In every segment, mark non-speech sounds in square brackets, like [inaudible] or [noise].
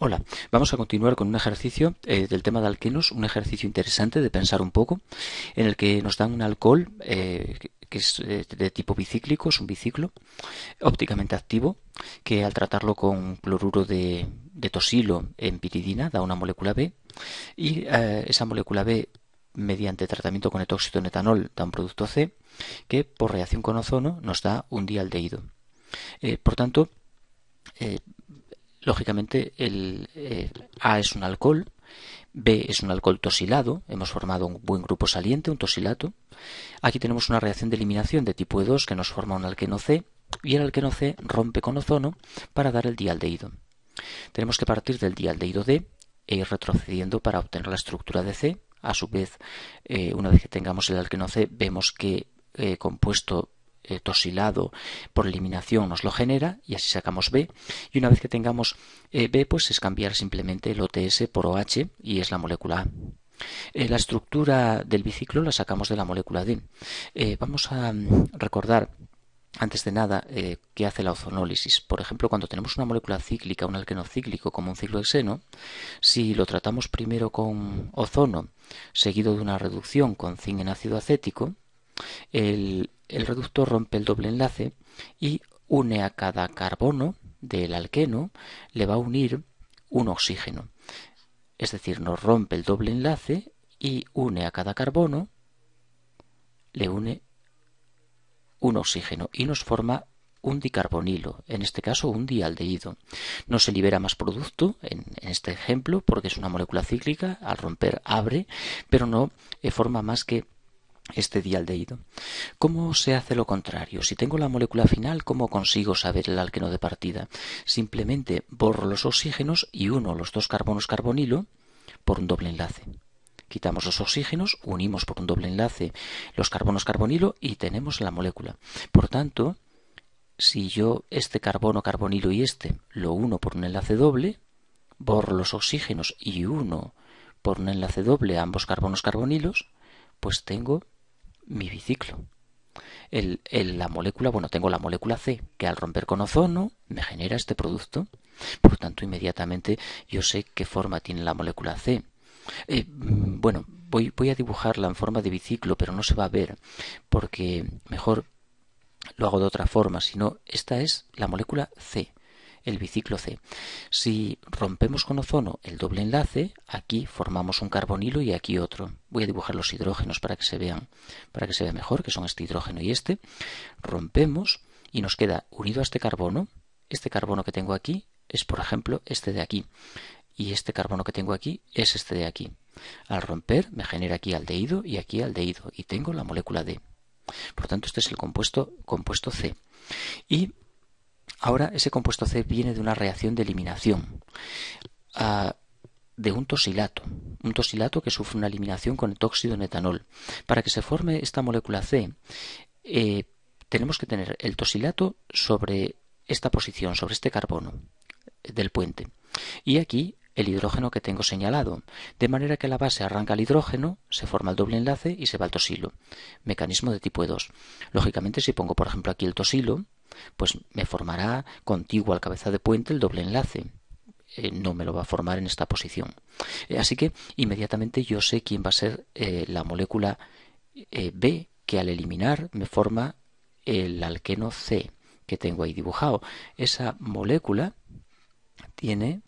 Hola, vamos a continuar con un ejercicio eh, del tema de alquenos, un ejercicio interesante de pensar un poco, en el que nos dan un alcohol eh, que es eh, de tipo bicíclico, es un biciclo ópticamente activo, que al tratarlo con cloruro de, tosilo en piridina da una molécula B y esa molécula B mediante tratamiento con etóxido en etanol da un producto C que por reacción con ozono nos da un dialdehído. por tanto, Lógicamente, el, eh, A es un alcohol, B es un alcohol tosilado, hemos formado un buen grupo saliente, un tosilato. Aquí tenemos una reacción de eliminación de tipo E2 que nos forma un alqueno C y el alqueno C rompe con ozono para dar el dialdeído Tenemos que partir del dialdeído D e ir retrocediendo para obtener la estructura de C. A su vez, eh, una vez que tengamos el alqueno C, vemos que eh, compuesto eh, tosilado por eliminación nos lo genera y así sacamos B. Y una vez que tengamos eh, B, pues es cambiar simplemente el OTS por OH y es la molécula A. Eh, la estructura del biciclo la sacamos de la molécula D. vamos a mm, recordar antes de nada, ¿qué hace la ozonólisis? Por ejemplo, cuando tenemos una molécula cíclica, un alqueno cíclico como un ciclohexeno, si lo tratamos primero con ozono, seguido de una reducción con zinc en ácido acético, el el reductor rompe el doble enlace y une a cada carbono del alqueno, le va a unir un oxígeno. Es decir, nos rompe el doble enlace y une a cada carbono, le une un oxígeno y nos forma un dicarbonilo, en este caso un dialdehído. No se libera más producto en, este ejemplo porque es una molécula cíclica, al romper abre, pero no eh, forma más que este dialdeído. ¿Cómo se hace lo contrario? Si tengo la molécula final, ¿cómo consigo saber el alqueno de partida? Simplemente borro los oxígenos y uno los dos carbonos carbonilo por un doble enlace. Quitamos los oxígenos, unimos por un doble enlace los carbonos carbonilo y tenemos la molécula. Por tanto, si yo este carbono carbonilo y este lo uno por un enlace doble, borro los oxígenos y uno por un enlace doble ambos carbonos carbonilos, pues tengo mi biciclo. la molécula, bueno, tengo la molécula C, que al romper con ozono me genera este producto. Por tanto, inmediatamente yo sé qué forma tiene la molécula C. Eh, bueno, voy, voy a dibujarla en forma de biciclo, pero no se va a ver, porque mejor lo hago de otra forma, sino esta es la molécula C el biciclo C. Si rompemos con ozono el doble enlace, aquí formamos un carbonilo y aquí otro. Voy a dibujar los hidrógenos para que se vean, para que se vea mejor, que son este hidrógeno y este. Rompemos y nos queda unido a este carbono, este carbono que tengo aquí es por ejemplo este de aquí y este carbono que tengo aquí es este de aquí. Al romper me genera aquí aldehído y aquí aldehído y tengo la molécula D. Por tanto, este es el compuesto, compuesto C. Y Ahora ese compuesto C viene de una reacción de eliminación ah, de un tosilato, un tosilato que sufre una eliminación con el tóxido de etanol. Para que se forme esta molécula C, eh, tenemos que tener el tosilato sobre esta posición, sobre este carbono del puente. Y aquí el hidrógeno que tengo señalado, de manera que la base arranca el hidrógeno, se forma el doble enlace y se va al tosilo. Mecanismo de tipo E2. Lógicamente, si pongo, por ejemplo, aquí el tosilo, pues me formará contigo al cabeza de puente el doble enlace. Eh, no me lo va a formar en esta posición. Eh, así que inmediatamente yo sé quién va a ser eh, la molécula B que al eliminar me forma el alqueno C que tengo ahí dibujado. Esa molécula tiene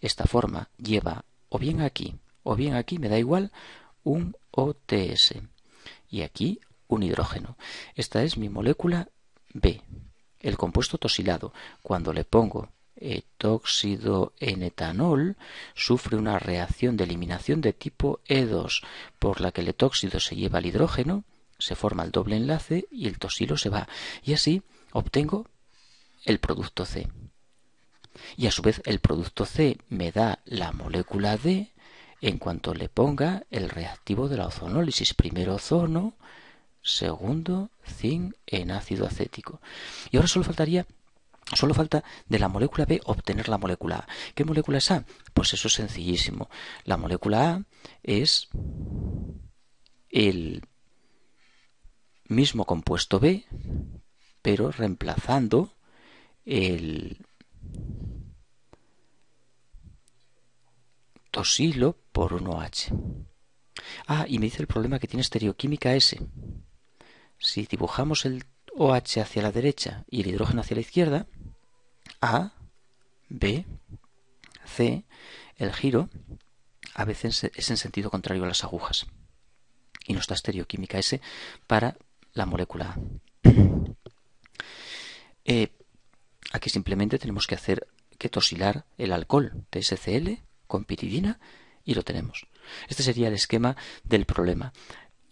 esta forma, lleva o bien aquí o bien aquí, me da igual, un OTS y aquí un hidrógeno. Esta es mi molécula B. El compuesto tosilado, cuando le pongo etóxido eh, en etanol, sufre una reacción de eliminación de tipo E2, por la que el etóxido se lleva al hidrógeno, se forma el doble enlace y el tosilo se va. Y así obtengo el producto C. Y a su vez el producto C me da la molécula D en cuanto le ponga el reactivo de la ozonólisis. Primero ozono, segundo zinc en ácido acético. Y ahora solo faltaría Solo falta de la molécula B obtener la molécula A. ¿Qué molécula es A? Pues eso es sencillísimo. La molécula A es el mismo compuesto B, pero reemplazando el tosilo por un h Ah, y me dice el problema que tiene estereoquímica S si dibujamos el OH hacia la derecha y el hidrógeno hacia la izquierda, A, B, C, el giro a veces es en sentido contrario a las agujas. Y nuestra estereoquímica S para la molécula A. [clears throat] Eh, aquí simplemente tenemos que hacer que tosilar el alcohol TSCL con piridina y lo tenemos. Este sería el esquema del problema.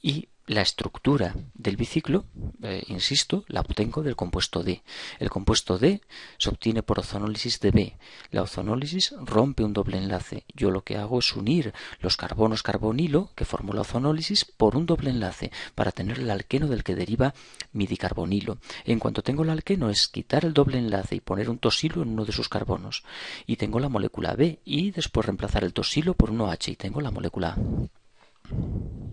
Y la estructura del biciclo, eh, insisto, la obtengo del compuesto D. El compuesto D se obtiene por ozonólisis de B. La ozonólisis rompe un doble enlace. Yo lo que hago es unir los carbonos carbonilo que formó la ozonólisis por un doble enlace para tener el alqueno del que deriva mi dicarbonilo. En cuanto tengo el alqueno es quitar el doble enlace y poner un tosilo en uno de sus carbonos. Y tengo la molécula B y después reemplazar el tosilo por un OH y tengo la molécula A.